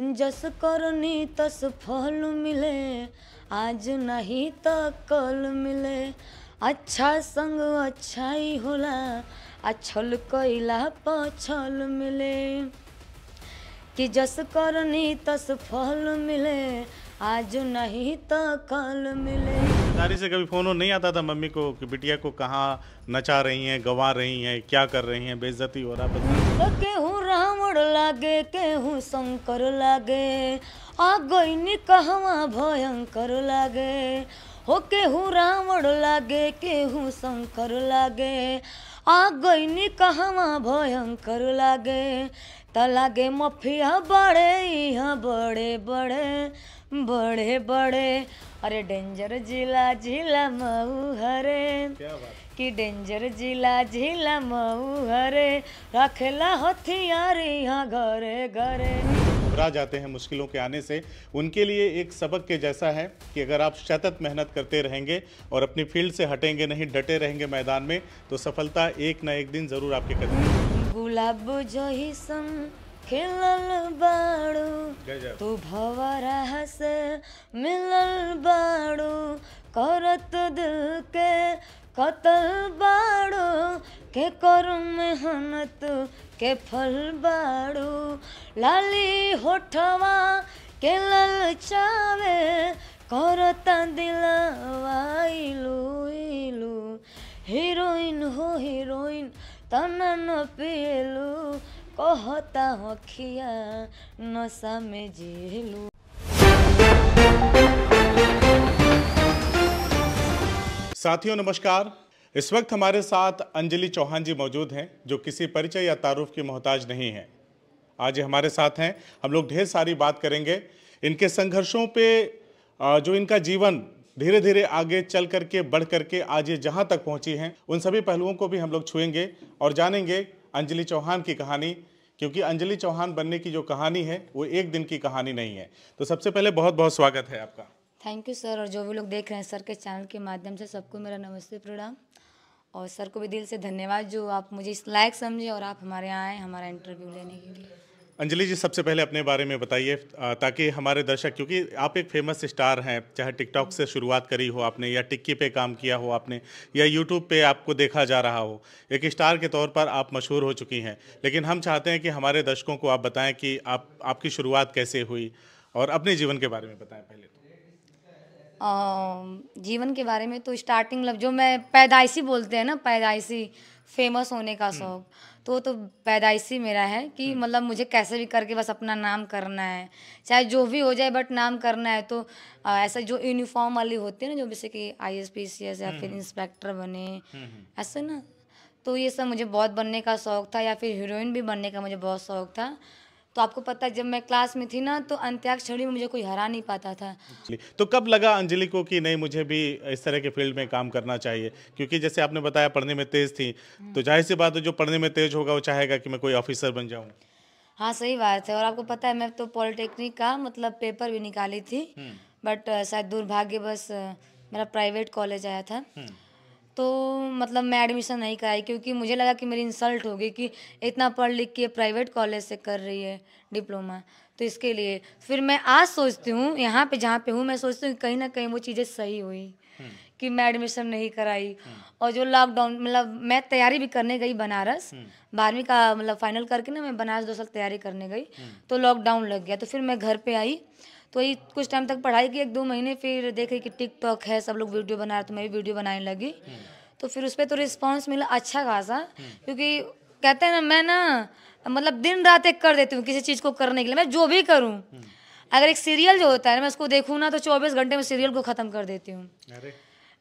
जस करनी तस फल मिले आज नहीं तो कल मिले अच्छा संग अच्छा ही होला अछल कैला पछल मिले कि जस करनी तस फल मिले आज नहीं तो कल मिले दारी से कभी फ़ोन नहीं आता था मम्मी को कि बिटिया को कहाँ नचा रही हैं गंवा रही हैं क्या कर रही हैं बेइज्जती हो रहा बता केहू रावण लागे केहू शंकर लागे आ गईनी कहवा भयंकर लागे हो केहू रावण लागे केहू शंकर लागे आ गईनी कहवा भयंकर लागे त लागे मफिया बड़े यहाँ बड़े बड़े बड़े बड़े अरे डेंजर जिला जिला मऊ हरे कि डेंजर जिला जिला मऊ हरे रखला हथियार यहाँ घरे घरे घबरा जाते हैं मुश्किलों के आने से उनके लिए एक सबक के जैसा है कि अगर आप सतत मेहनत करते रहेंगे और अपनी फील्ड से हटेंगे नहीं डटे रहेंगे मैदान में तो सफलता एक ना एक दिन ज़रूर आपके कदम गुलाब जो ही सम खिलल बाड़ू तू भव से मिलल बाड़ू करत दिल के कतल बाड़ू के कर मेहनत के फल बाड़ू लाली होठवा के लल चावे करता दिलवा हीरोइन हो हीरोइन तनन पेलू कहता हखिया न समझेलू साथियों नमस्कार इस वक्त हमारे साथ अंजलि चौहान जी मौजूद हैं जो किसी परिचय या तारुफ की मोहताज नहीं है आज हमारे साथ हैं हम लोग ढेर सारी बात करेंगे इनके संघर्षों पे जो इनका जीवन धीरे धीरे आगे चल करके बढ़ करके आज ये जहाँ तक पहुँची हैं उन सभी पहलुओं को भी हम लोग छुएंगे और जानेंगे अंजलि चौहान की कहानी क्योंकि अंजलि चौहान बनने की जो कहानी है वो एक दिन की कहानी नहीं है तो सबसे पहले बहुत बहुत स्वागत है आपका थैंक यू सर और जो भी लोग देख रहे हैं सर के चैनल के माध्यम से सबको मेरा नमस्ते प्रणाम और सर को भी दिल से धन्यवाद जो आप मुझे इस लायक समझे और आप हमारे यहाँ आए हमारा इंटरव्यू लेने के लिए अंजलि जी सबसे पहले अपने बारे में बताइए ताकि हमारे दर्शक क्योंकि आप एक फेमस स्टार हैं चाहे टिकटॉक से शुरुआत करी हो आपने या टिक्की पे काम किया हो आपने या यूट्यूब पे आपको देखा जा रहा हो एक स्टार के तौर पर आप मशहूर हो चुकी हैं लेकिन हम चाहते हैं कि हमारे दर्शकों को आप बताएं कि आप आपकी शुरुआत कैसे हुई और अपने जीवन के बारे में बताएँ पहले तो जीवन के बारे में तो स्टार्टिंग लव मतलब जो मैं पैदाइशी बोलते हैं ना पैदाइशी फेमस होने का हम्म। शौक तो वो तो पैदाइशी मेरा है कि हम्म। मतलब मुझे कैसे भी करके बस अपना नाम करना है चाहे जो भी हो जाए बट नाम करना है तो आ, ऐसा जो यूनिफॉर्म वाली होती है ना जो जैसे कि I S P C S या हम्म, फिर हम्म। इंस्पेक्टर बने ऐसे ना तो ये सब मुझे बहुत बनने का शौक़ था या फिर हीरोइन भी बनने का मुझे बहुत शौक़ था तो आपको पता जब मैं क्लास में थी ना तो अंत्याक्षरी में मुझे कोई हरा नहीं पाता था तो कब लगा अंजलि को कि नहीं मुझे भी इस तरह के फील्ड में काम करना चाहिए क्योंकि जैसे आपने बताया पढ़ने में तेज़ थी तो जाहिर सी बात है जो पढ़ने में तेज़ होगा वो चाहेगा कि मैं कोई ऑफिसर बन जाऊँ हाँ सही बात है और आपको पता है मैं तो पॉलिटेक्निक का मतलब पेपर भी निकाली थी हम्म। बट शायद दुर्भाग्य बस मेरा प्राइवेट कॉलेज आया था हम्म। तो मतलब मैं एडमिशन नहीं कराई क्योंकि मुझे लगा कि मेरी इंसल्ट होगी कि इतना पढ़ लिख के प्राइवेट कॉलेज से कर रही है डिप्लोमा तो इसके लिए फिर मैं आज सोचती हूँ यहाँ पे जहाँ पे हूँ मैं सोचती हूँ कहीं ना कहीं वो चीज़ें सही हुई हम्म। कि मैं एडमिशन नहीं कराई और जो लॉकडाउन मतलब मैं तैयारी भी करने गई बनारस हम्म। बारहवीं का मतलब फाइनल करके ना मैं बनारस दो साल तैयारी करने गई हम्म। तो लॉकडाउन लग गया तो फिर मैं घर पे आई तो यही कुछ टाइम तक पढ़ाई की एक दो महीने फिर रही कि टिकटॉक है सब लोग वीडियो बना रहे तो मैं भी वीडियो बनाने लगी हम्म। तो फिर उस पर तो रिस्पॉन्स मिला अच्छा खासा क्योंकि कहते हैं ना मैं ना मतलब दिन रात एक कर देती हूँ किसी चीज़ को करने के लिए मैं जो भी करूँ अगर एक सीरियल जो होता है ना मैं उसको देखूँ ना तो चौबीस घंटे में सीरियल को ख़त्म कर देती हूँ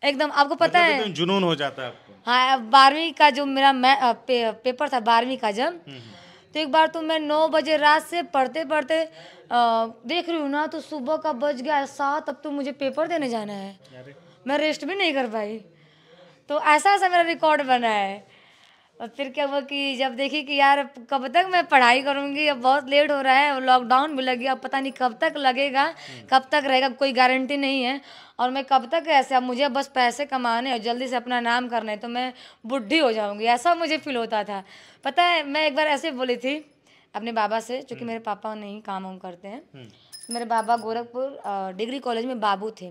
एकदम आपको मतलब पता मतलब है जुनून हो जाता है आपको हाँ बारहवीं का जो मेरा मैं पे, पेपर था बारहवीं का जब हम्म, हम्म। तो एक बार तो मैं नौ बजे रात से पढ़ते पढ़ते देख रही हूँ ना तो सुबह का बज गया सात अब तो मुझे पेपर देने जाना है मैं रेस्ट भी नहीं कर पाई तो ऐसा ऐसा मेरा रिकॉर्ड बना है और फिर क्या हुआ कि जब देखी कि यार कब तक मैं पढ़ाई करूँगी अब बहुत लेट हो रहा है और लॉकडाउन भी लग गया अब पता नहीं कब तक लगेगा हम्म। कब तक रहेगा कोई गारंटी नहीं है और मैं कब तक ऐसे अब मुझे बस पैसे कमाने और जल्दी से अपना नाम करना है तो मैं बुढ़ी हो जाऊँगी ऐसा मुझे फील होता था पता है मैं एक बार ऐसे बोली थी अपने बाबा से चूँकि हम्म। मेरे पापा नहीं काम वाम करते हैं हम्म। तो मेरे बाबा गोरखपुर डिग्री कॉलेज में बाबू थे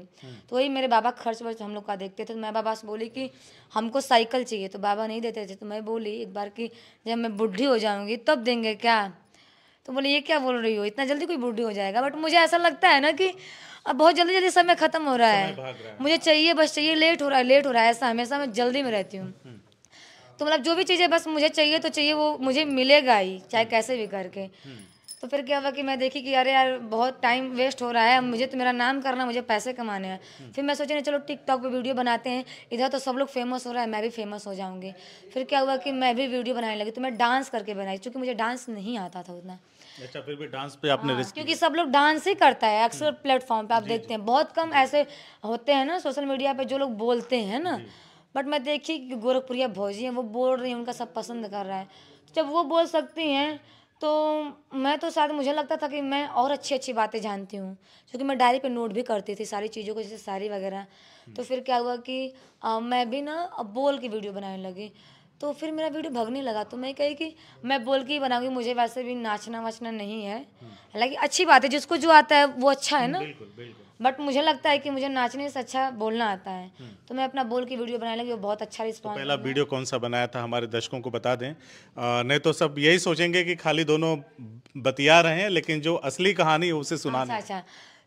तो वही मेरे बाबा खर्च वर्च हम लोग का देखते थे तो मैं बाबा से बोली कि हमको साइकिल चाहिए तो बाबा नहीं देते थे तो मैं बोली एक बार कि जब मैं बुढ़ी हो जाऊँगी तब देंगे क्या तो बोले ये क्या बोल रही हो इतना जल्दी कोई बुढ़ी हो जाएगा बट मुझे ऐसा लगता है ना कि अब बहुत जल्दी जल्दी समय खत्म हो रहा है मुझे चाहिए बस चाहिए लेट हो रहा है लेट हो रहा है ऐसा हमेशा मैं जल्दी में रहती हूँ हम्म। तो मतलब जो भी चीज़ें बस मुझे चाहिए तो चाहिए वो मुझे मिलेगा ही चाहे हम्म। कैसे भी करके हम्म। तो फिर क्या हुआ कि मैं देखी कि यार यार बहुत टाइम वेस्ट हो रहा है मुझे तो मेरा नाम करना मुझे पैसे कमाने हैं हम्म। फिर मैं सोची चलो टिकटॉक पे वीडियो बनाते हैं इधर तो सब लोग फेमस हो रहा है मैं भी फेमस हो जाऊँगी फिर क्या हुआ कि मैं भी वीडियो बनाने लगी तो मैं डांस करके बनाई चूँकि मुझे डांस नहीं आता था उतना अच्छा फिर भी डांस पे आपने रिस्क हाँ, क्योंकि सब लोग डांस ही करता है अक्सर प्लेटफॉर्म हम्म। पे आप देखते हैं बहुत कम ऐसे होते हैं ना सोशल मीडिया पे जो लोग बोलते हैं ना बट मैं देखी कि गोरखपुरिया भौजी हैं वो बोल रही हैं उनका सब पसंद कर रहा है जब वो बोल सकती हैं तो मैं तो शायद मुझे लगता था कि मैं और अच्छी अच्छी बातें जानती हूँ क्योंकि मैं डायरी पे नोट भी करती थी सारी चीज़ों को जैसे सारी वगैरह तो फिर क्या हुआ कि आ, मैं भी ना बोल की वीडियो बनाने लगी तो फिर मेरा वीडियो भगने लगा तो मैं कही कि मैं बोल के ही बनाऊंगी मुझे वैसे भी नाचना वाचना नहीं है हम्म। हालांकि अच्छी बात है जिसको जो आता है वो अच्छा है हम्म, ना बिल्कुल, बिल्कुल। बट मुझे लगता है कि मुझे नाचने से अच्छा बोलना आता है तो मैं अपना बोल के वीडियो बनाने लगी वो बहुत अच्छा रिस्पॉन्स तो पहला वीडियो कौन सा बनाया था हमारे दर्शकों को बता दें नहीं तो सब यही सोचेंगे कि खाली दोनों बतिया रहे हैं लेकिन जो असली कहानी है उसे सुना अच्छा अच्छा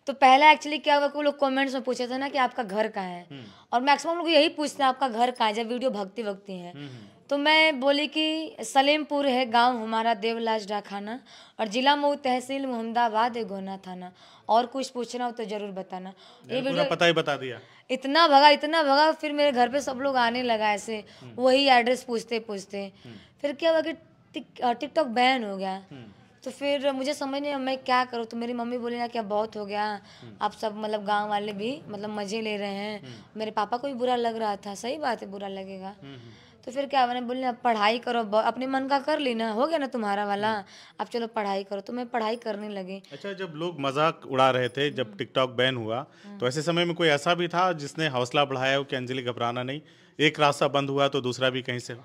तो पहला एक्चुअली क्या हुआ कि वो लोग कमेंट्स में पूछे थे ना कि आपका घर कहाँ है हम्म। और मैक्सिमम लोग यही पूछते हैं आपका घर कहाँ है जब वीडियो भक्ति भक्ति है हम्म, हम्म। तो मैं बोली कि सलेमपुर है गांव हमारा देवलाज डाखाना और ज़िला मऊ तहसील मोहम्मदाबाद है गोना थाना और कुछ पूछना हो तो ज़रूर बताना ये पूरा पता ही बता दिया इतना भगा इतना भगा फिर मेरे घर पे सब लोग आने लगा ऐसे हम्म। वही एड्रेस पूछते पूछते हम्म। फिर क्या हुआ कि टिकटॉक बैन हो गया हम्म। तो फिर मुझे समझ नहीं मैं क्या करूँ तो मेरी मम्मी बोली ना क्या बहुत हो गया आप सब मतलब गांव वाले भी मतलब मज़े ले रहे हैं मेरे पापा को भी बुरा लग रहा था सही बात है बुरा लगेगा तो फिर क्या मैंने बोली अब पढ़ाई करो अपने मन का कर ली ना हो गया ना तुम्हारा वाला हम्म। अब चलो पढ़ाई करो तो मैं पढ़ाई करने लगी अच्छा जब लोग मजाक उड़ा रहे थे जब हम्म। टिकटॉक बैन हुआ हम्म। तो ऐसे समय में कोई ऐसा भी था जिसने हौसला बढ़ाया कि अंजलि घबराना नहीं एक रास्ता बंद हुआ तो दूसरा भी कहीं से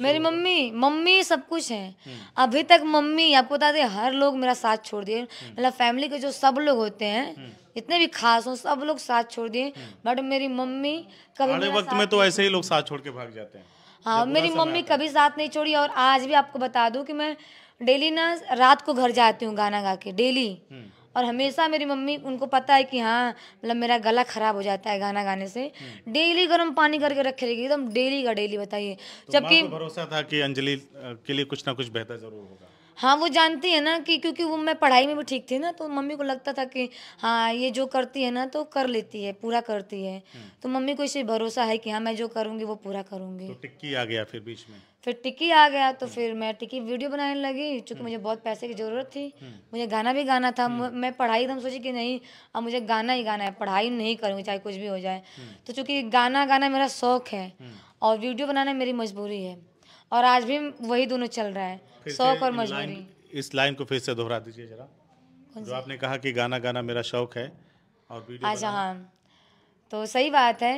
मेरी मम्मी मम्मी सब कुछ है अभी तक मम्मी आपको बता दें हर लोग मेरा साथ छोड़ दिए मतलब फैमिली के जो सब लोग होते हैं इतने भी खास हो सब लोग साथ छोड़ दिए बट मेरी मम्मी कभी वक्त में तो ऐसे ही लोग साथ छोड़ के भाग जाते हैं हाँ मेरी मम्मी कभी साथ नहीं छोड़ी और आज भी आपको बता दूं कि मैं डेली ना रात को घर जाती हूँ गाना गा के डेली हम्म। और हमेशा मेरी मम्मी उनको पता है कि हाँ मतलब मेरा गला खराब हो जाता है गाना गाने से हम्म। डेली गर्म पानी करके रखेगी एकदम डेली का डेली बताइए तो जबकि भरोसा था कि अंजलि के लिए कुछ ना कुछ बेहतर जरूर होगा हाँ वो जानती है ना कि क्योंकि वो मैं पढ़ाई में भी ठीक थी ना तो मम्मी को लगता था कि हाँ ये जो करती है ना तो कर लेती है पूरा करती है हम्म। तो मम्मी को इसे भरोसा है कि हाँ मैं जो करूँगी वो पूरा करूँगी तो टिक्की आ गया फिर बीच में फिर टिक्की आ गया तो हम्म। फिर मैं टिक्की वीडियो बनाने लगी चूँकि हम्म। मुझे बहुत पैसे की ज़रूरत थी मुझे गाना भी गाना था मैं पढ़ाई एकदम सोची कि नहीं अब मुझे गाना ही गाना है पढ़ाई नहीं करूँगी चाहे कुछ भी हो जाए तो चूँकि गाना गाना मेरा शौक है और वीडियो बनाना मेरी मजबूरी है और आज भी वही दोनों चल रहा है शौक और मजबूरी इस लाइन को फिर से दोहरा दीजिए जरा जो आपने कहा कि गाना गाना मेरा शौक है और वीडियो अच्छा हाँ तो सही बात है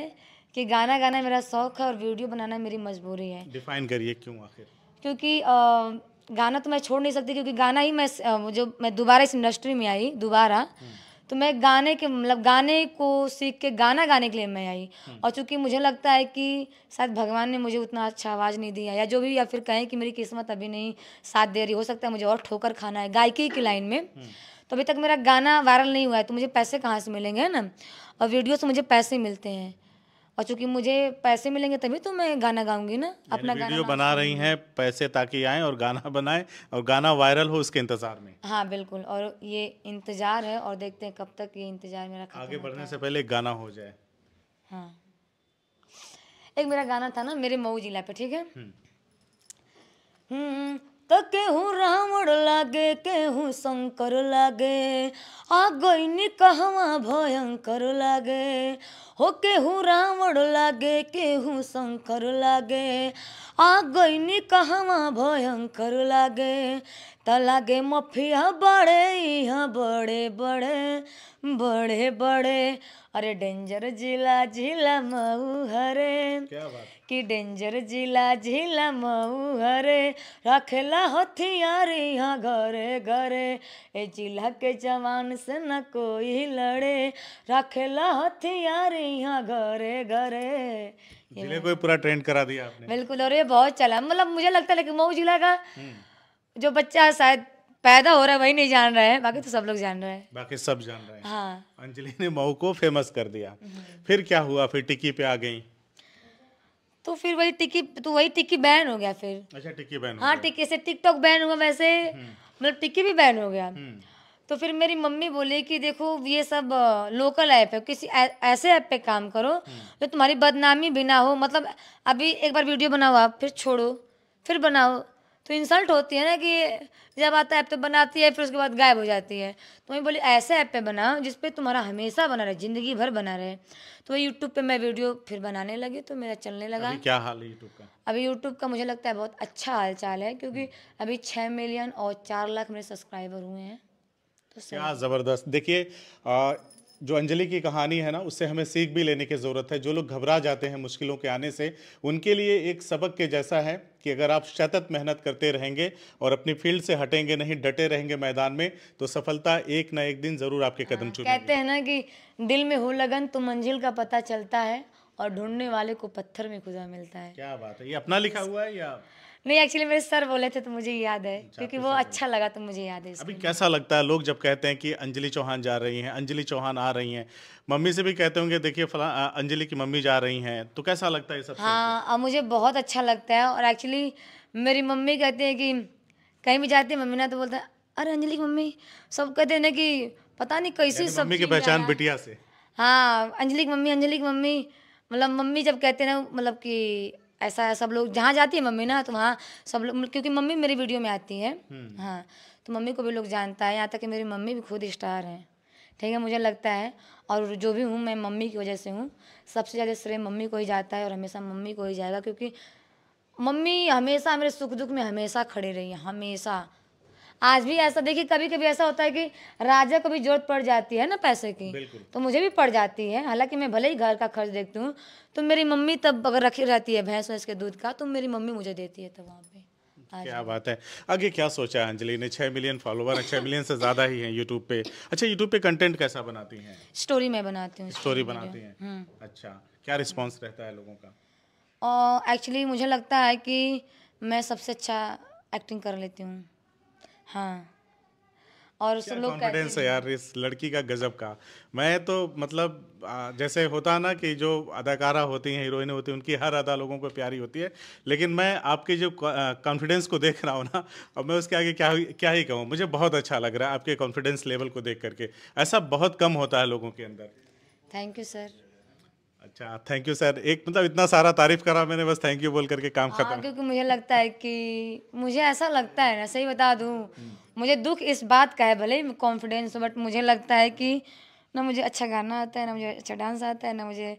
कि गाना गाना मेरा शौक है और वीडियो बनाना मेरी मजबूरी है डिफाइन करिए क्यों आखिर क्योंकि आ, गाना तो मैं छोड़ नहीं सकती क्योंकि गाना ही मैं जो मैं दोबारा इस इंडस्ट्री में आई दोबारा हम्म। तो मैं गाने के मतलब गाने को सीख के गाना गाने के लिए मैं आई हम्म। और चूंकि मुझे लगता है कि शायद भगवान ने मुझे उतना अच्छा आवाज़ नहीं दिया या जो भी या फिर कहें कि मेरी किस्मत अभी नहीं साथ दे रही हो सकता है मुझे और ठोकर खाना है गायकी की लाइन में हम्म। तो अभी तक मेरा गाना वायरल नहीं हुआ है तो मुझे पैसे कहाँ से मिलेंगे है ना और वीडियो से मुझे पैसे मिलते हैं और चूंकि मुझे पैसे मिलेंगे तभी तो मैं गाना गाऊंगी ना अपना वीडियो गाना बना रही हैं पैसे ताकि आए और गाना बनाए और गाना वायरल हो उसके इंतजार में हाँ बिल्कुल और ये इंतजार है और देखते हैं कब तक ये इंतजार मेरा आगे बढ़ने से पहले गाना हो जाए हाँ एक मेरा गाना था ना मेरे मऊ जिला पे ठीक है हम्म। हम्म, તો કેવું રાવણ લાગે કેવું શંકર લાગે આ ગઈની કહવા ભયંકર લાગે હો કેવું રાવણ લાગે કેવું શંકર લાગે आ गई नी भयंकर लागे त लागे मफिया बड़े यहाँ बड़े बड़े बड़े बड़े अरे डेंजर जिला जिला मऊ हरे कि डेंजर जिला जिला मऊ हरे रखेला हथियार यहाँ घरे घरे ए जिला के जवान से न कोई लड़े रखेला हथियार यहाँ घरे घरे जिले को पूरा ट्रेंड करा दिया आपने बिल्कुल और ये बहुत चला मतलब मुझे लगता है मऊ जिला का हम्म। जो बच्चा शायद पैदा हो रहा है वही नहीं जान रहे है बाकी तो सब लोग जान रहे हैं बाकी सब जान रहे हैं हाँ अंजलि ने मऊ को फेमस कर दिया हम्म। फिर क्या हुआ फिर टिक्की पे आ गई तो फिर वही टिक्की तो वही टिकी बैन हो गया फिर अच्छा टिक्की बैन हाँ टिक्की से टिकटॉक बैन हुआ वैसे हम्म। मतलब टिक्की भी बैन हो गया तो फिर मेरी मम्मी बोले कि देखो ये सब लोकल ऐप है किसी ऐसे ऐप पे काम करो हम्म। जो तुम्हारी बदनामी भी ना हो मतलब अभी एक बार वीडियो बनाओ आप फिर छोड़ो फिर बनाओ तो इंसल्ट होती है ना कि जब आता ऐप तो बनाती है फिर उसके बाद गायब हो जाती है तो मैं बोली ऐसे ऐप पे बनाओ जिस पे तुम्हारा हमेशा बना रहे ज़िंदगी भर बना रहे तो वही यूट्यूब पे मैं वीडियो फिर बनाने लगी तो मेरा चलने लगा अभी क्या हाल है यूट्यूब का अभी यूट्यूब का मुझे लगता है बहुत अच्छा हाल चाल है क्योंकि हम्म। अभी छः मिलियन और चार लाख मेरे सब्सक्राइबर हुए हैं तो क्या ज़बरदस्त देखिए जो अंजलि की कहानी है ना उससे हमें सीख भी लेने की ज़रूरत है जो लोग घबरा जाते हैं मुश्किलों के आने से उनके लिए एक सबक के जैसा है कि अगर आप सतत मेहनत करते रहेंगे और अपनी फील्ड से हटेंगे नहीं डटे रहेंगे मैदान में तो सफलता एक ना एक दिन ज़रूर आपके कदम हाँ, चूमेगी कहते हैं ना कि दिल में हो लगन तो मंजिल का पता चलता है और ढूंढने वाले को पत्थर में खुदा मिलता है क्या बात है ये अपना लिखा हुआ है या नहीं एक्चुअली मेरे सर बोले थे तो मुझे याद है क्योंकि वो अच्छा लगा तो मुझे याद है अभी कैसा लगता है लोग जब कहते हैं कि अंजलि चौहान जा रही हैं अंजलि चौहान आ रही हैं मम्मी से भी कहते होंगे देखिए फला अंजलि की मम्मी जा रही हैं तो कैसा लगता है सब हाँ अब मुझे बहुत अच्छा लगता है और एक्चुअली मेरी मम्मी कहते हैं कि कहीं भी जाती है मम्मी ना तो बोलते हैं अरे अंजलि की मम्मी सब कहते हैं ना कि पता नहीं कैसी सब मम्मी की पहचान बिटिया से हाँ अंजलि की मम्मी अंजलि की मम्मी मतलब मम्मी जब कहते हैं ना मतलब कि ऐसा सब लोग जहाँ जाती है मम्मी ना तो वहाँ सब लोग मतलब क्योंकि मम्मी मेरी वीडियो में आती है हम्म। हाँ तो मम्मी को भी लोग जानता है यहाँ तक कि मेरी मम्मी भी खुद स्टार हैं ठीक है मुझे लगता है और जो भी हूँ मैं मम्मी की वजह से हूँ सबसे ज़्यादा श्रेय मम्मी को ही जाता है और हमेशा मम्मी को ही जाएगा क्योंकि मम्मी हमेशा मेरे सुख दुख में हमेशा खड़े रही हमेशा आज भी ऐसा देखिए कभी कभी ऐसा होता है कि राजा को भी जरूरत पड़ जाती है ना पैसे की तो मुझे भी पड़ जाती है हालांकि मैं भले ही घर का खर्च देखती हूँ तो मेरी मम्मी तब अगर रखी रहती है भैंस वैंस के दूध का तो मेरी मम्मी मुझे देती है तब वहाँ पे क्या बात है आगे क्या सोचा है अंजलि ने छह मिलियन फॉलोवर छह मिलियन से ज़्यादा ही हैं यूट्यूब पे अच्छा यूट्यूब पे कंटेंट कैसा बनाती हैं स्टोरी मैं बनाती हूँ स्टोरी बनाती हैं हम्म। अच्छा क्या रिस्पॉन्स रहता है लोगों का और एक्चुअली मुझे लगता है कि मैं सबसे अच्छा एक्टिंग कर लेती हूँ हाँ और उस लोग कॉन्फिडेंस है यार इस लड़की का गजब का मैं तो मतलब जैसे होता ना कि जो अदाकारा होती हैं हीरोइन होती हैं उनकी हर अदा लोगों को प्यारी होती है लेकिन मैं आपके जो कॉन्फिडेंस को देख रहा हूँ ना अब मैं उसके आगे क्या क्या ही कहूँ मुझे बहुत अच्छा लग रहा है आपके कॉन्फिडेंस लेवल को देख करके ऐसा बहुत कम होता है लोगों के अंदर थैंक यू सर अच्छा थैंक यू सर एक मतलब इतना सारा तारीफ करा मैंने बस थैंक यू बोल करके काम हाँ, क्योंकि मुझे लगता है कि मुझे ऐसा लगता है ना सही बता दूँ हम्म। मुझे दुख इस बात का है भले ही कॉन्फिडेंस हो बट मुझे लगता है कि ना मुझे अच्छा गाना आता है ना मुझे अच्छा डांस आता है ना मुझे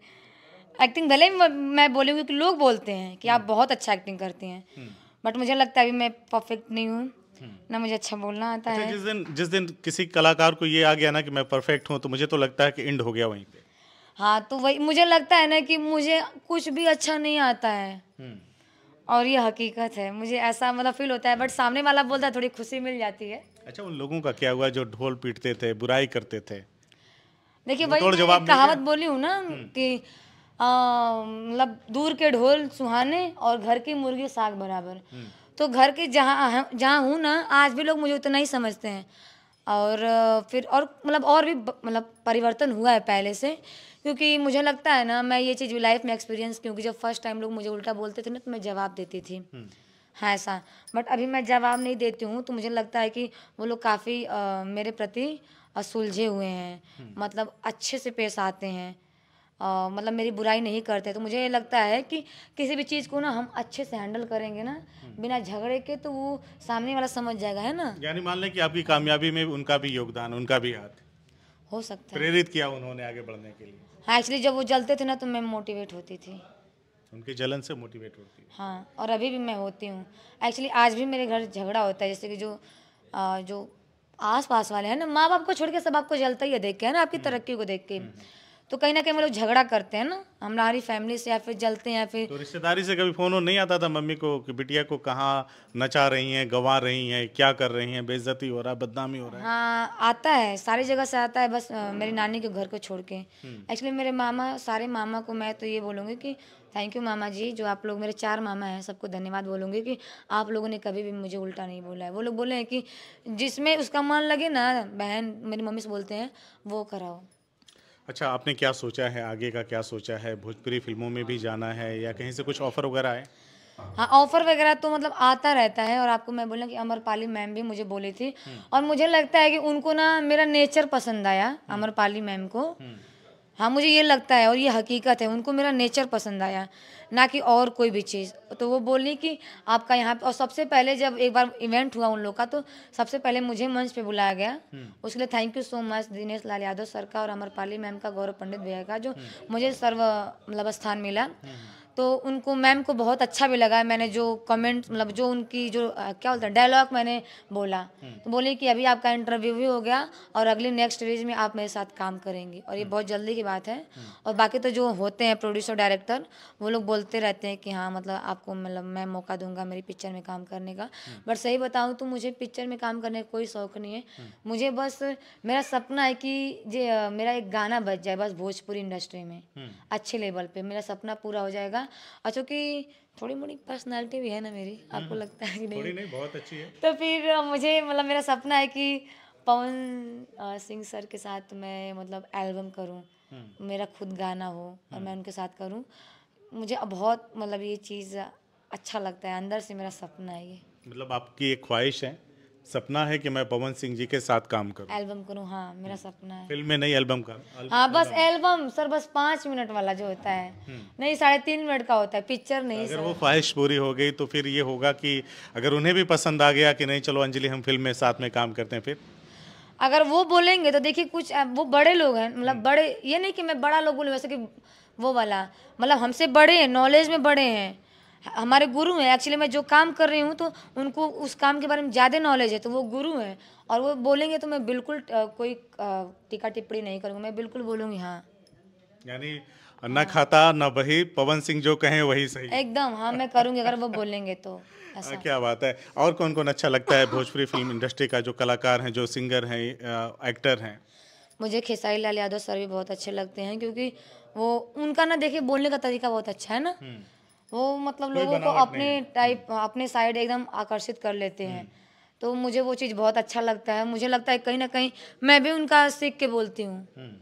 एक्टिंग भले ही मैं बोलूँ क्योंकि लोग बोलते हैं कि आप हम्म। बहुत अच्छा एक्टिंग करती हैं बट हम्म। मुझे लगता है अभी मैं परफेक्ट नहीं हूँ ना मुझे अच्छा बोलना आता अच्छा, है जिस दिन जिस दिन किसी कलाकार को ये आ गया ना कि मैं परफेक्ट हूँ तो मुझे तो लगता है कि एंड हो गया वहीं पे हाँ तो वही मुझे लगता है ना कि मुझे कुछ भी अच्छा नहीं आता है हम्म। और ये हकीकत है मुझे ऐसा मतलब फील होता है बट सामने वाला बोलता है थोड़ी खुशी मिल जाती है अच्छा उन लोगों का क्या हुआ जो ढोल पीटते थे बुराई करते थे देखिए वही तो कहावत बोली हूँ ना हम्म। कि मतलब दूर के ढोल सुहाने और घर की मुर्गी साग बराबर हम्म। तो घर के जहाँ हाँ, जहाँ हूँ ना आज भी लोग मुझे उतना ही समझते हैं और फिर और मतलब और भी मतलब परिवर्तन हुआ है पहले से क्योंकि मुझे लगता है ना मैं ये चीज़ लाइफ में एक्सपीरियंस क्योंकि जब फर्स्ट टाइम लोग मुझे उल्टा बोलते थे ना तो मैं जवाब देती थी हम्म। हाँ ऐसा बट अभी मैं जवाब नहीं देती हूँ तो मुझे लगता है कि वो लोग काफ़ी मेरे प्रति सुलझे हुए हैं हम्म। मतलब अच्छे से पेश आते हैं आ, मतलब मेरी बुराई नहीं करते तो मुझे ये लगता है कि किसी भी चीज़ को ना हम अच्छे से हैंडल करेंगे ना हम्म। बिना झगड़े के तो वो सामने वाला समझ जाएगा है ना यानी मान लें कि आपकी कामयाबी में उनका भी योगदान उनका भी हाथ हो सकता है प्रेरित किया उन्होंने आगे बढ़ने के लिए हाँ एक्चुअली जब वो जलते थे ना तो मैं मोटिवेट होती थी उनके जलन से मोटिवेट होती है हाँ और अभी भी मैं होती हूँ एक्चुअली आज भी मेरे घर झगड़ा होता है जैसे कि जो आ, जो आस पास वाले हैं ना माँ बाप को छोड़ के सब आपको जलता ही है देख के है ना आपकी तरक्की को देख के हम्म, हम्म। तो कहीं ना कहीं हम लोग झगड़ा करते हैं ना हम हमारी फैमिली से या फिर जलते हैं या फिर तो रिश्तेदारी से कभी फ़ोन नहीं आता था मम्मी को कि बिटिया को कहाँ नचा रही हैं गंवा रही हैं क्या कर रही हैं बेइज्जती हो रहा है बदनामी हो रहा है हाँ आता है सारी जगह से आता है बस मेरी नानी के घर को छोड़ के एक्चुअली हम्म। मेरे मामा सारे मामा को मैं तो ये बोलूँगी कि थैंक यू मामा जी जो आप लोग मेरे चार मामा हैं सबको धन्यवाद बोलूँगी कि आप लोगों ने कभी भी मुझे उल्टा नहीं बोला है वो लोग बोले हैं कि जिसमें उसका मन लगे ना बहन मेरी मम्मी से बोलते हैं वो कराओ अच्छा आपने क्या सोचा है आगे का क्या सोचा है भोजपुरी फिल्मों में भी जाना है या कहीं से कुछ ऑफर वगैरह आए हाँ ऑफर वगैरह तो मतलब आता रहता है और आपको मैं बोलना कि अमरपाली मैम भी मुझे बोली थी हम्म। और मुझे लगता है कि उनको ना मेरा नेचर पसंद आया हम्म। अमरपाली मैम को हम्म। हाँ मुझे ये लगता है और ये हकीकत है उनको मेरा नेचर पसंद आया ना कि और कोई भी चीज़ तो वो बोली कि आपका यहाँ और सबसे पहले जब एक बार इवेंट हुआ उन लोग का तो सबसे पहले मुझे मंच पे बुलाया गया हम्म। उसके लिए thank you so much Dinesh Lal Yadav sir का और अमरपाली मैम का गौरव पंडित भैया का जो हम्म। मुझे सर्व मतलब स्थान मिला हम्म। तो उनको मैम को बहुत अच्छा भी लगा मैंने जो कमेंट मतलब जो उनकी जो क्या बोलते हैं डायलॉग मैंने बोला हम्म। तो बोले कि अभी आपका इंटरव्यू भी हो गया और अगली नेक्स्ट स्टेज में आप मेरे साथ काम करेंगे और ये हम्म। बहुत जल्दी की बात है हम्म। और बाकी तो जो होते हैं प्रोड्यूसर डायरेक्टर वो लोग बोलते रहते हैं कि हाँ मतलब आपको मतलब मैं मौका दूंगा मेरी पिक्चर में काम करने का बट सही बताऊँ तो मुझे पिक्चर में काम करने का कोई शौक नहीं है मुझे बस मेरा सपना है कि जे मेरा एक गाना बच जाए बस भोजपुरी इंडस्ट्री में अच्छे लेवल पर मेरा सपना पूरा हो जाएगा था अच्छा चूँकि थोड़ी मोड़ी पर्सनैलिटी भी है ना मेरी हम्म। आपको लगता है कि नहीं, नहीं बहुत अच्छी है तो फिर मुझे मतलब मेरा सपना है कि पवन सिंह सर के साथ मैं मतलब एल्बम करूँ हम्म। मेरा खुद गाना हो और मैं हम्म। उनके साथ करूँ मुझे बहुत मतलब ये चीज़ अच्छा लगता है अंदर से मेरा सपना है ये मतलब आपकी एक ख्वाहिश है सपना है कि मैं पवन सिंह जी के साथ काम करूं एल्बम करूं हाँ मेरा सपना है फिल्म में नहीं एल्बम का हाँ बस एल्बम सर बस पाँच मिनट वाला जो होता है हम्म। नहीं साढ़े तीन मिनट का होता है पिक्चर नहीं अगर सर। वो ख्वाहिश पूरी हो गई तो फिर ये होगा कि अगर उन्हें भी पसंद आ गया कि नहीं चलो अंजलि हम फिल्म में साथ में काम करते हैं फिर अगर वो बोलेंगे तो देखिए कुछ वो बड़े लोग हैं मतलब हम्म। बड़े ये नहीं कि मैं बड़ा लोग बोलूँ वैसे कि वो वाला मतलब हमसे बड़े हैं नॉलेज में बड़े हैं हमारे गुरु हैं एक्चुअली मैं जो काम कर रही हूँ तो उनको उस काम के बारे में ज़्यादा नॉलेज है तो वो गुरु हैं और वो बोलेंगे तो मैं बिल्कुल कोई टीका टिप्पणी नहीं करूँगा मैं बिल्कुल बोलूँगी हाँ यानी न खाता न बही पवन सिंह जो कहें वही सही एकदम हाँ मैं करूँगी अगर वो बोलेंगे तो ऐसा क्या बात है और कौन कौन अच्छा लगता है भोजपुरी फिल्म इंडस्ट्री का जो कलाकार हैं जो सिंगर हैं एक्टर हैं मुझे खेसारी लाल यादव सर भी बहुत अच्छे लगते हैं क्योंकि वो उनका ना देखिए बोलने का तरीका बहुत अच्छा है ना हम्म। वो मतलब लोगों को अपने टाइप अपने साइड एकदम आकर्षित कर लेते हैं हम्म। तो मुझे वो चीज़ बहुत अच्छा लगता है मुझे लगता है कहीं ना कहीं मैं भी उनका सीख के बोलती हूँ हम्म।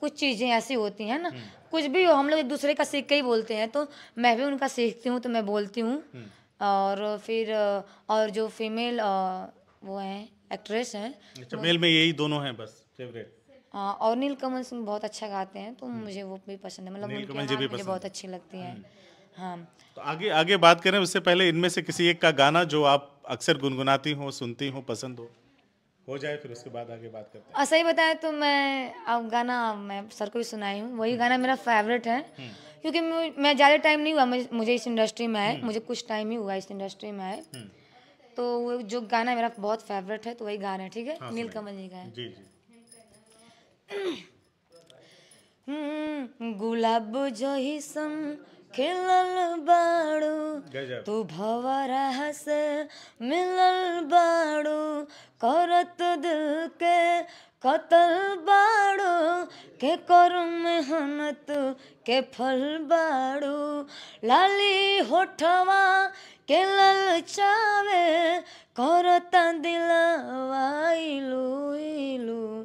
कुछ चीज़ें ऐसी होती हैं ना हम्म। कुछ भी हो हम लोग एक दूसरे का सीख के ही बोलते हैं तो मैं भी उनका सीखती हूँ तो मैं बोलती हूँ और फिर और जो फीमेल वो हैं एक्ट्रेस हैं अच्छा मेल में यही दोनों हैं बस फेवरेट हाँ और नील कमल सिंह बहुत अच्छा गाते हैं तो मुझे वो भी पसंद है मतलब उनकी मुझे बहुत अच्छी लगती है हाँ तो आगे आगे बात करें उससे पहले इनमें से किसी एक का गाना जो आप अक्सर गुनगुनाती हो सुनती हो पसंद हो हो जाए फिर उसके बाद आगे बात करते हैं सही बताएं तो मैं अब गाना मैं सर को भी सुनाई हूँ वही गाना मेरा फेवरेट है हम्म। क्योंकि मैं ज़्यादा टाइम नहीं हुआ मुझे इस इंडस्ट्री में आए हम्म। मुझे कुछ टाइम ही हुआ इस इंडस्ट्री में आए हम्म। तो वो जो गाना मेरा बहुत फेवरेट है तो वही गाना है ठीक है हाँ, नीलकमल जी का है जी जी गुलाब जो ही सम खिलल बाड़ू तू भव रहस मिलल बाड़ू करत दिल के कतल बाड़ू के कर मेहनत के फल बाड़ू लाली होठवा के लल चावे करत दिलवा इलू इलू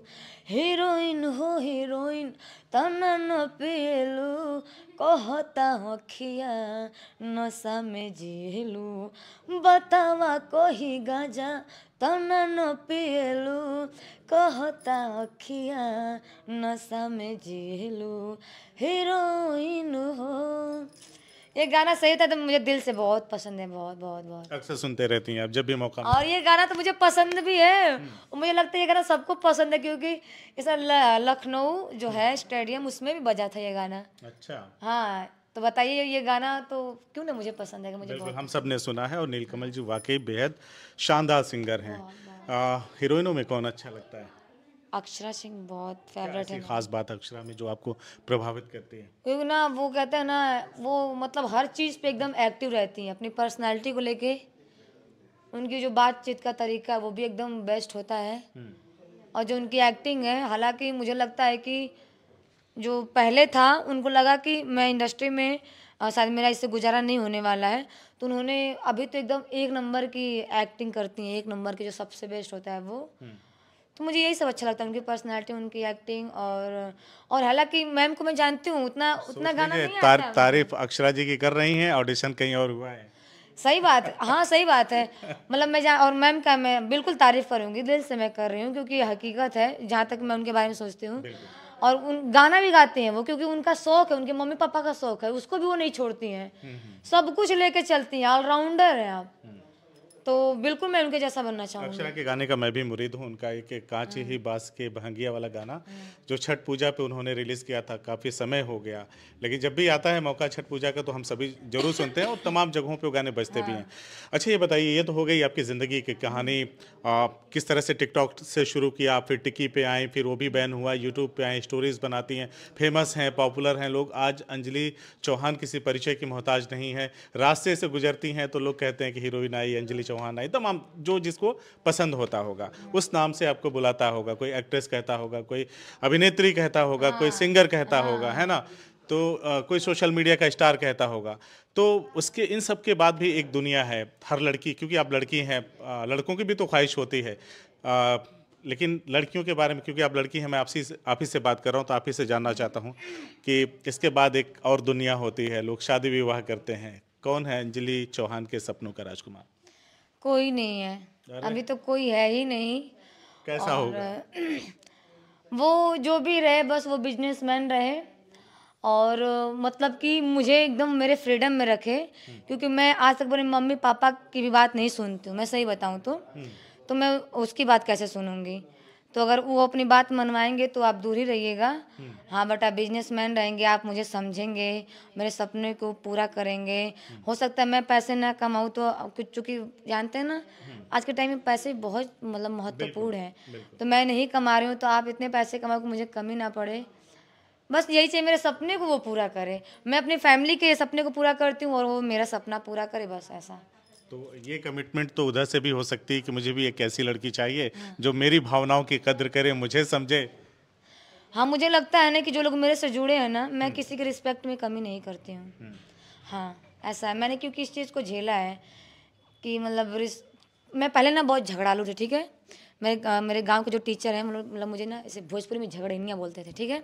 हीरो हो हीरोइन तनन पेलू कहता अखिया नशा में जियलू बतावा कही गाजा तनन पेलू कहता अखिया नशा में जियलू हीरोइन हो ये गाना सही था तो मुझे दिल से बहुत पसंद है बहुत बहुत बहुत अक्सर सुनते रहती हैं आप जब भी मौका और ये गाना तो मुझे पसंद भी है हम्म। मुझे लगता है ये गाना सबको पसंद है क्योंकि ऐसा लखनऊ जो है स्टेडियम उसमें भी बजा था ये गाना अच्छा हाँ तो बताइए ये गाना तो क्यों ना मुझे पसंद है मुझे हम सब ने सुना है और नीलकमल जी हाँ। वाकई बेहद शानदार सिंगर हैं हीरोइनों में कौन अच्छा लगता है अक्षरा सिंह बहुत फेवरेट है खास बात अक्षरा में जो आपको प्रभावित करती है क्योंकि ना वो कहते हैं ना वो मतलब हर चीज़ पे एकदम एक्टिव रहती हैं अपनी पर्सनैलिटी को लेके उनकी जो बातचीत का तरीका है वो भी एकदम बेस्ट होता है हम्म। और जो उनकी एक्टिंग है हालांकि मुझे लगता है कि जो पहले था उनको लगा कि मैं इंडस्ट्री में शायद मेरा इससे गुजारा नहीं होने वाला है तो उन्होंने अभी तो एकदम एक नंबर की एक्टिंग करती हैं एक नंबर की जो सबसे बेस्ट होता है वो हम्म। तो मुझे यही सब अच्छा लगता है उनकी पर्सनैलिटी उनकी एक्टिंग और और हालांकि मैम को मैं जानती हूँ उतना उतना गाना नहीं तार, आता तारीफ अक्षरा जी की कर रही हैं ऑडिशन कहीं और हुआ है सही बात हाँ सही बात है मतलब मैं जा और मैम का मैं बिल्कुल तारीफ करूँगी दिल से मैं कर रही हूँ क्योंकि हकीकत है जहाँ तक मैं उनके बारे में सोचती हूँ और उन गाना भी गाते हैं वो क्योंकि उनका शौक है उनके मम्मी पापा का शौक है उसको भी वो नहीं छोड़ती हैं हम्म, हम्म। सब कुछ लेके चलती हैं ऑलराउंडर हैं आप हम्म। तो बिल्कुल मैं उनके जैसा बनना चाहूंगी अक्षरा के गाने का मैं भी मुरीद हूँ उनका एक कांच ही हाँ। बास के भांगिया वाला गाना हाँ। जो छठ पूजा पे उन्होंने रिलीज़ किया था काफ़ी समय हो गया लेकिन जब भी आता है मौका छठ पूजा का तो हम सभी जरूर सुनते हैं और तमाम जगहों पर गाने बजते भी हाँ। हैं अच्छा ये बताइए ये तो हो गई आपकी ज़िंदगी की कहानी किस तरह से टिकटॉक से शुरू किया फिर टिकी पे आए फिर वो भी बैन हुआ यूट्यूब पे आए स्टोरीज बनाती हैं फेमस हैं पॉपुलर हैं लोग आज अंजलि चौहान किसी परिचय की मोहताज नहीं है रास्ते से गुजरती हैं तो लोग कहते हैं कि हीरोइन आई अंजलि चौहान चौहान आई तमाम जो जिसको पसंद होता होगा उस नाम से आपको बुलाता होगा कोई एक्ट्रेस कहता होगा कोई अभिनेत्री कहता होगा कोई सिंगर हाँ। कहता हाँ। होगा है ना तो आ, कोई सोशल मीडिया का स्टार कहता होगा तो उसके इन सब के बाद भी एक दुनिया है हर लड़की क्योंकि आप लड़की हैं लड़कों की भी तो ख्वाहिश होती है आ, लेकिन लड़कियों के बारे में क्योंकि आप लड़की हैं मैं आपसी आप ही से बात कर रहा हूँ तो आप ही से जानना चाहता हूँ कि इसके बाद एक और दुनिया होती है लोग शादी विवाह करते हैं कौन है अंजलि चौहान के सपनों का राजकुमार कोई नहीं है अभी तो कोई है ही नहीं कैसा होगा वो जो भी रहे बस वो बिजनेसमैन रहे और मतलब कि मुझे एकदम मेरे फ्रीडम में रखे हम्म। क्योंकि मैं आज तक अपने मम्मी पापा की भी बात नहीं सुनती हूँ मैं सही बताऊँ तो हम्म। तो मैं उसकी बात कैसे सुनूंगी तो अगर वो अपनी बात मनवाएंगे तो आप दूर ही रहिएगा हाँ बेटा मैन रहेंगे आप मुझे समझेंगे मेरे सपने को पूरा करेंगे हो सकता है मैं पैसे ना कमाऊँ तो कुछ चूँकि जानते हैं ना आज के टाइम में पैसे बहुत मतलब महत्वपूर्ण है तो मैं नहीं कमा रही हूँ तो आप इतने पैसे कमाओ कि मुझे कमी ना पड़े बस यही चाहिए मेरे सपने को वो पूरा करे मैं अपनी फैमिली के सपने को पूरा करती हूँ और वो मेरा सपना पूरा करे बस ऐसा तो ये कमिटमेंट तो उधर से भी हो सकती है कि मुझे भी एक ऐसी लड़की चाहिए हाँ। जो मेरी भावनाओं की कद्र करे मुझे समझे हाँ मुझे लगता है ना कि जो लोग मेरे से जुड़े हैं ना मैं हम्म। किसी के रिस्पेक्ट में कमी नहीं करती हूँ हम्म। हाँ ऐसा है मैंने क्योंकि इस चीज़ को झेला है कि मतलब मैं पहले ना बहुत झगड़ा लू थी ठीक है मेरे मेरे गांव के जो टीचर हैं मतलब मुझे ना इसे भोजपुरी में झगड़निया बोलते थे ठीक है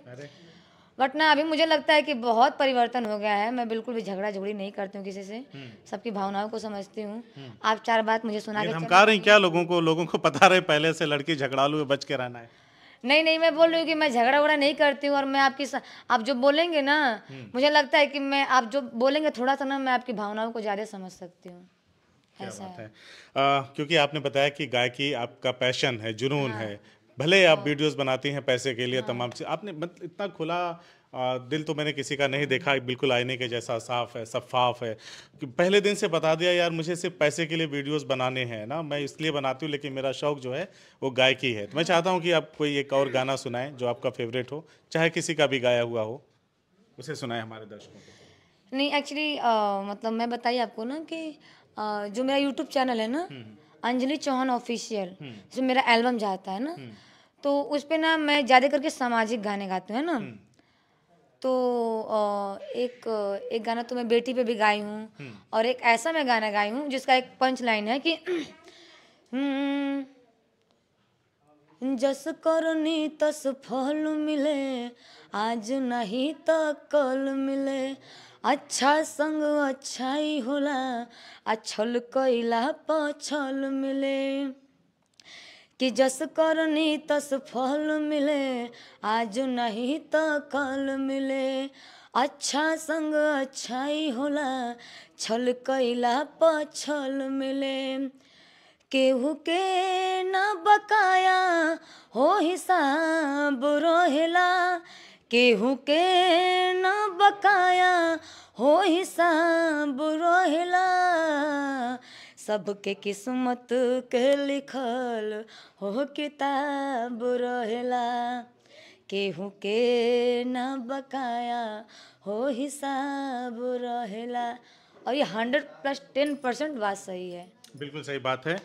वरना अभी मुझे लगता है कि बहुत परिवर्तन हो गया है मैं बिल्कुल भी झगड़ा झगड़ी नहीं करती हूँ किसी से हम्म। सबकी भावनाओं को समझती हूँ हम्म। आप चार बात मुझे सुना हम रहे क्या लोगों को लोगों को पता रहे पहले से लड़की झगड़ालू बच के रहना है नहीं नहीं मैं बोल रही हूँ कि मैं झगड़ा वगड़ा नहीं करती हूँ और मैं आपकी स... आप जो बोलेंगे ना हम्म। मुझे लगता है कि मैं आप जो बोलेंगे थोड़ा सा ना मैं आपकी भावनाओं को ज़्यादा समझ सकती हूँ क्या बात है, है। आ, क्योंकि आपने बताया कि गायकी आपका पैशन है जुनून हाँ। है भले आप वीडियोस बनाती हैं पैसे के लिए हाँ। तमाम चीज आपने मतलब इतना खुला आ, दिल तो मैंने किसी का नहीं देखा बिल्कुल आईने के जैसा साफ है शफाफ है कि पहले दिन से बता दिया यार मुझे सिर्फ पैसे के लिए वीडियोस बनाने हैं ना मैं इसलिए बनाती हूँ लेकिन मेरा शौक जो है वो गायकी है तो मैं चाहता हूँ कि आप कोई एक और गाना सुनाएं जो आपका फेवरेट हो चाहे किसी का भी गाया हुआ हो उसे सुनाएं हमारे दर्शकों को नहीं एक्चुअली मतलब मैं बताइए आपको ना कि आ, जो मेरा यूट्यूब चैनल है ना हम्म। अंजलि चौहान ऑफिशियल हम्म। जो मेरा एल्बम जाता है ना हम्म। तो उस पर ना मैं ज़्यादा करके सामाजिक गाने गाती हूँ ना हम्म। तो एक एक गाना तो मैं बेटी पे भी गाई हूँ हम्म। और एक ऐसा मैं गाना गाई हूँ जिसका एक पंच लाइन है कि हम्म, जस करनी तस फल मिले आज नहीं तो कल मिले अच्छा संग ही होला अछल कैला पछल मिले कि जस करनी तस फल मिले आज नहीं तो कल मिले अच्छा संग अच्छा ही होला छल कैला पर मिले केहू के न बकाया हो हिसाब रोहेला केहू के न बकाया हो हिसाब रोहेला सबके किस्मत के लिखल हो किताब रहेला केहू के न बकाया हो हिसाब रहेला और ये हंड्रेड प्लस टेन परसेंट बात सही है बिल्कुल सही बात है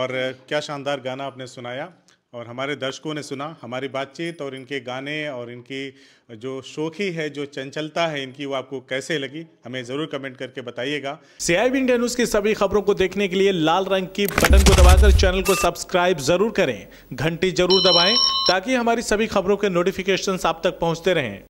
और क्या शानदार गाना आपने सुनाया और हमारे दर्शकों ने सुना हमारी बातचीत और इनके गाने और इनकी जो शोखी है जो चंचलता है इनकी वो आपको कैसे लगी हमें ज़रूर कमेंट करके बताइएगा सीआईबी इंडिया न्यूज़ की सभी खबरों को देखने के लिए लाल रंग की बटन को दबाकर चैनल को सब्सक्राइब ज़रूर करें घंटी ज़रूर दबाएं ताकि हमारी सभी खबरों के नोटिफिकेशन आप तक पहुँचते रहें